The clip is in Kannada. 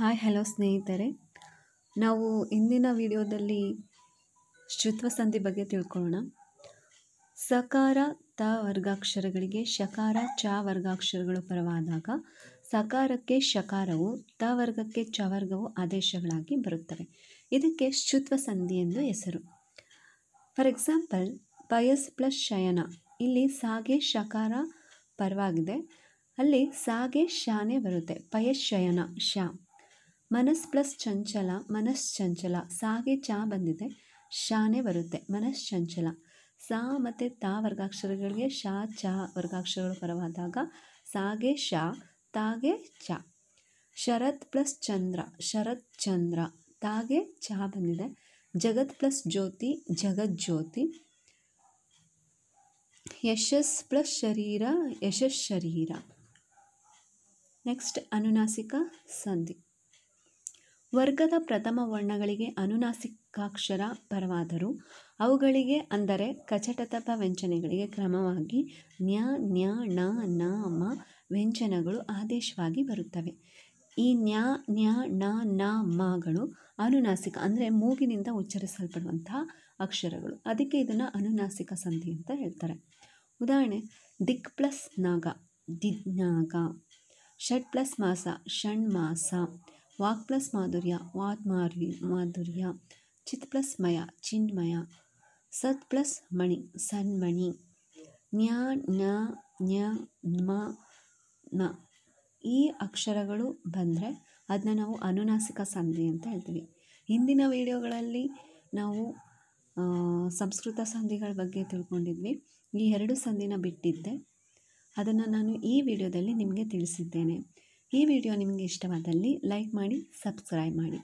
ಹಾಯ್ ಹಲೋ ಸ್ನೇಹಿತರೆ ನಾವು ಇಂದಿನ ವಿಡಿಯೋದಲ್ಲಿ ಸಂಧಿ ಬಗ್ಗೆ ತಿಳ್ಕೊಳ್ಳೋಣ ಸಕಾರ ತ ವರ್ಗಾಕ್ಷರಗಳಿಗೆ ಶಕಾರ ಚ ವರ್ಗಾಕ್ಷರಗಳು ಪರವಾದಾಗ ಸಕಾರಕ್ಕೆ ಶಕಾರವು ತ ವರ್ಗಕ್ಕೆ ಚ ವರ್ಗವು ಆದೇಶಗಳಾಗಿ ಬರುತ್ತವೆ ಇದಕ್ಕೆ ಶ್ರುತ್ವ ಸಂಧಿ ಎಂದು ಹೆಸರು ಫಾರ್ ಎಕ್ಸಾಂಪಲ್ ಪಯಸ್ ಪ್ಲಸ್ ಶಯನ ಇಲ್ಲಿ ಸಾಗೆ ಶಕಾರ ಪರವಾಗಿದೆ ಅಲ್ಲಿ ಸಾಗೆ ಶಾನೆ ಬರುತ್ತೆ ಶಯನ ಶಾ ಮನಸ್ ಪ್ಲಸ್ ಚಂಚಲ ಚಂಚಲ ಸಾಗೆ ಚಾ ಬಂದಿದೆ ಶಾನೆ ಬರುತ್ತೆ ಮನಸ್ ಚಂಚಲ ಸಾ ಮತ್ತು ತಾ ವರ್ಗಾಕ್ಷರಗಳಿಗೆ ಶಾ ಚಾ ವರ್ಗಾಕ್ಷರಗಳು ಪರವಾದಾಗ ಸಾಗೆ ಶಾ ತಾಗೆ ಚ ಶರತ್ ಪ್ಲಸ್ ಚಂದ್ರ ಶರತ್ ಚಂದ್ರ ತಾಗೆ ಚಾ ಬಂದಿದೆ ಜಗತ್ ಪ್ಲಸ್ ಜ್ಯೋತಿ ಜಗತ್ ಜ್ಯೋತಿ ಯಶಸ್ ಪ್ಲಸ್ ಶರೀರ ಯಶಸ್ ಶರೀರ ನೆಕ್ಸ್ಟ್ ಅನುನಾಸಿಕ ಸಂಧಿ ವರ್ಗದ ಪ್ರಥಮ ವರ್ಣಗಳಿಗೆ ಅನುನಾಸಿಕಾಕ್ಷರ ಪರವಾದರೂ ಅವುಗಳಿಗೆ ಅಂದರೆ ಕಚಟತಪ ವ್ಯಂಚನೆಗಳಿಗೆ ಕ್ರಮವಾಗಿ ನ್ಯ ನ್ಯ ಣ ನ ಮ ವ್ಯಂಜನಗಳು ಆದೇಶವಾಗಿ ಬರುತ್ತವೆ ಈ ನ್ಯಾ ನ್ಯಾ ಣ ನ ಮಗಳು ಅನುನಾಸಿಕ ಅಂದರೆ ಮೂಗಿನಿಂದ ಉಚ್ಚರಿಸಲ್ಪಡುವಂತಹ ಅಕ್ಷರಗಳು ಅದಕ್ಕೆ ಇದನ್ನು ಅನುನಾಸಿಕ ಸಂಧಿ ಅಂತ ಹೇಳ್ತಾರೆ ಉದಾಹರಣೆ ದಿಕ್ ಪ್ಲಸ್ ನಾಗ ದಿಜ್ಞಾಗ ಷಟ್ ಪ್ಲಸ್ ಮಾಸ ಷಣ್ಮಾಸ ವಾಕ್ ಪ್ಲಸ್ ಮಾಧುರ್ಯ ವಾತ್ ಮಾರ್ವಿ ಮಾಧುರ್ಯ ಚಿತ್ ಪ್ಲಸ್ ಮಯ ಚಿನ್ಮಯ ಸತ್ ಪ್ಲಸ್ ಮಣಿ ಸನ್ಮಣಿ ನ್ಯಾ ನ ನ್ಯ ಮ ನ ಈ ಅಕ್ಷರಗಳು ಬಂದರೆ ಅದನ್ನ ನಾವು ಅನುನಾಸಿಕ ಸಂಧಿ ಅಂತ ಹೇಳ್ತೀವಿ ಹಿಂದಿನ ವಿಡಿಯೋಗಳಲ್ಲಿ ನಾವು ಸಂಸ್ಕೃತ ಸಂಧಿಗಳ ಬಗ್ಗೆ ತಿಳ್ಕೊಂಡಿದ್ವಿ ಈ ಎರಡು ಸಂಧಿನ ಬಿಟ್ಟಿದ್ದೆ ಅದನ್ನು ನಾನು ಈ ವಿಡಿಯೋದಲ್ಲಿ ನಿಮಗೆ ತಿಳಿಸಿದ್ದೇನೆ ಈ ವಿಡಿಯೋ ನಿಮಗೆ ಇಷ್ಟವಾದಲ್ಲಿ ಲೈಕ್ ಮಾಡಿ ಸಬ್ಸ್ಕ್ರೈಬ್ ಮಾಡಿ